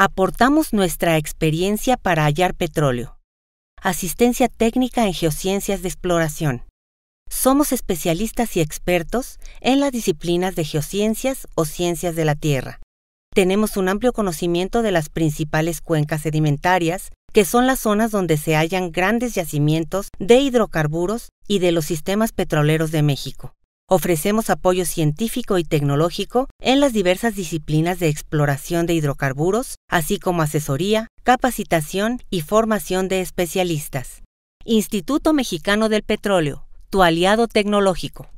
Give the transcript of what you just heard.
aportamos nuestra experiencia para hallar petróleo. Asistencia técnica en geociencias de exploración. Somos especialistas y expertos en las disciplinas de geociencias o ciencias de la Tierra. Tenemos un amplio conocimiento de las principales cuencas sedimentarias, que son las zonas donde se hallan grandes yacimientos de hidrocarburos y de los sistemas petroleros de México. Ofrecemos apoyo científico y tecnológico en las diversas disciplinas de exploración de hidrocarburos, así como asesoría, capacitación y formación de especialistas. Instituto Mexicano del Petróleo, tu aliado tecnológico.